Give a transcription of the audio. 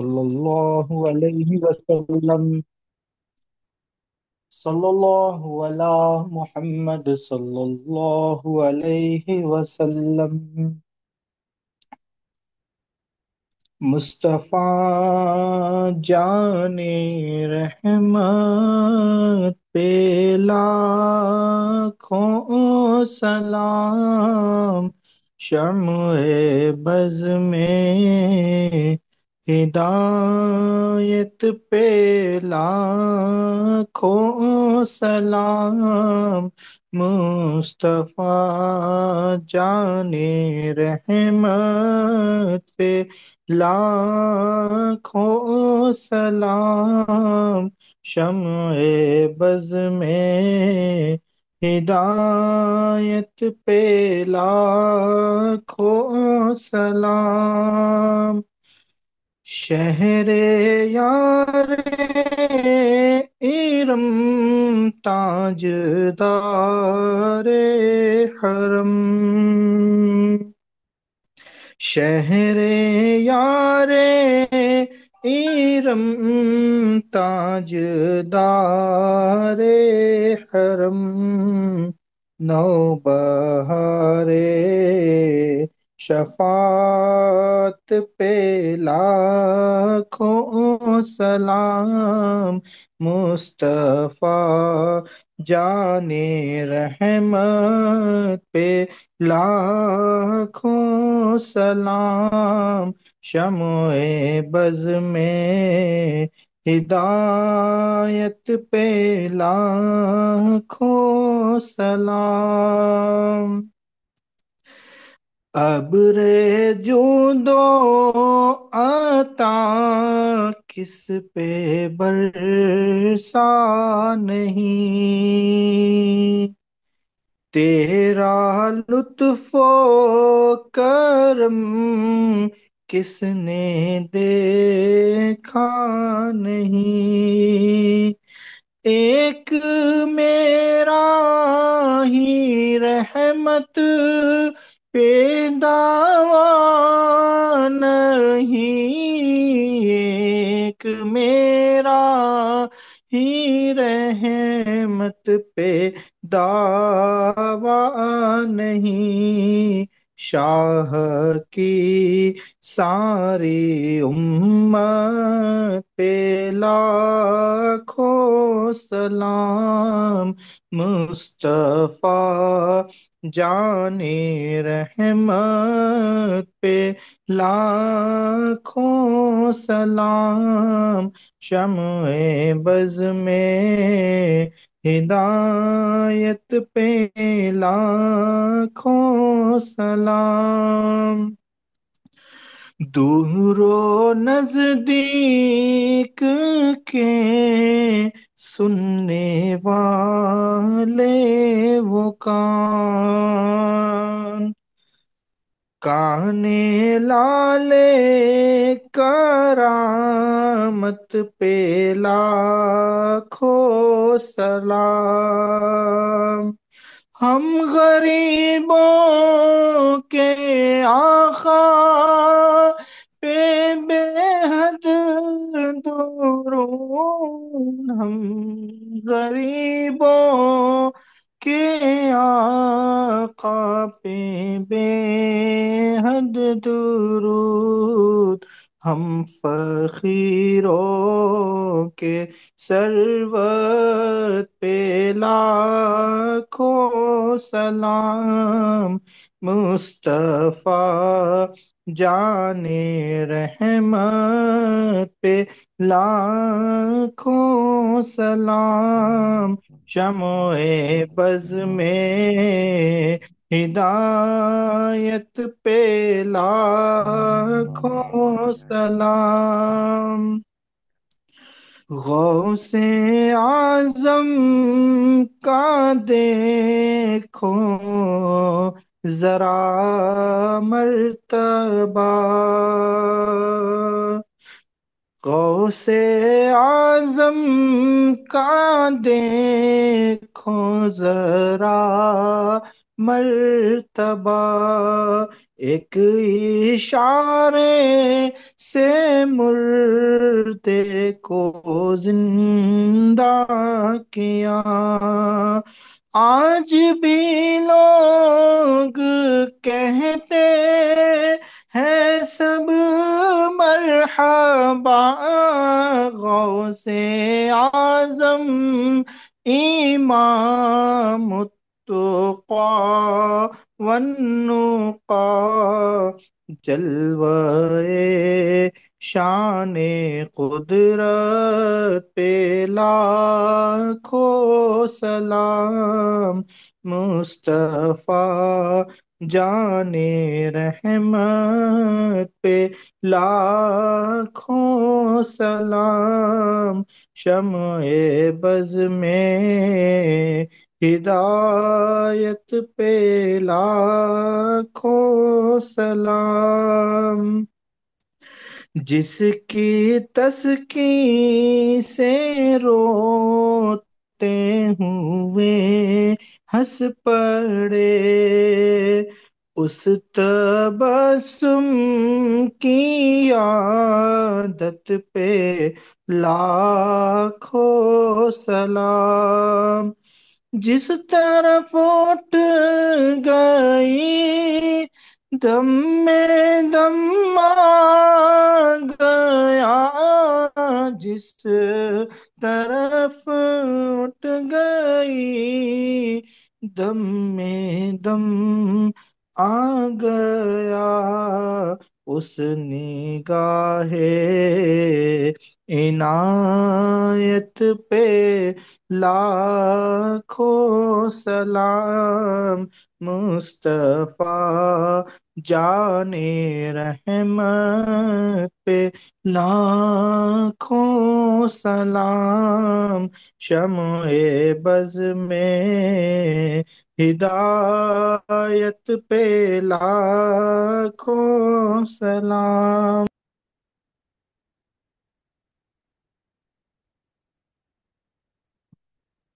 सल्लल्लाहु अलैहि वसल्लम सल्लल्लाहु अलैहि वसल्लम मुस्तफ़ा जाने रहमत पे लाखों सलाम शम बज में हिदायत पे लाखों सलाम मुस्तफ़ा जाने रहमत पे लाखों सलाम शम बज में हिदायत पे लाखों सलाम शहरे यारे इरम ताजदारे हरम शहरे यारे इरम ताजदारे हरम नौ बहारे शफात पे लाखों सलाम मुस्तफ़ा जाने रहमत पे लाखों सलाम शमोए बज में हिदायत पे लाखों सलाम अब रे जो दो आता किस पे बरसा नहीं तेरा लुत्फो करम किसने देखा नहीं एक मेरा ही रहमत पैदा नहीं एक मेरा ही रहमत पे दावा नहीं शाह की सारी उम्मत पे लाखों सलाम मुस्तफ़ा जाने रहमत पे लाखों सलाम शम बज में हिदायत पे लाखों सलाम दूरो नजदीक के सुनने वाले वो कान काने लाले करामत पे लाखो सलाम हम गरीबों के पे बेहद दुरूद हम फकीरों के सरवत पे लाखों सलाम मुस्तफ़ा जाने रहमत पे लाखों सलाम चमोए बज में हिदायत पे लाखों सलाम गौसे आजम का देखो जरा मर्तबा गौ से आजम का देखो जरा मर्तबा एक इशारे से मुर्दे को जिंदा किया आज भी लोग कह सहबा गौ से आजम इमाम التقى والنقى शान कुदरत पे लाखों सलाम मुस्तफ़ा जाने रहमत पे लाखों सलाम ए बज में हिदायत पे लाखों सलाम जिसकी तस्की से रोते हुए हंस पड़े उस तबसुम की आदत पे लाखों सलाम जिस तरफ उठ गई दम में दम आ गया जिस तरफ उठ गई दम में दम आ गया उस निगाहे इनायत पे लाखों सलाम मुस्तफ़ा जाने रहमत पे लाखों सलाम शम बज में हिदायत पे लाखों सलाम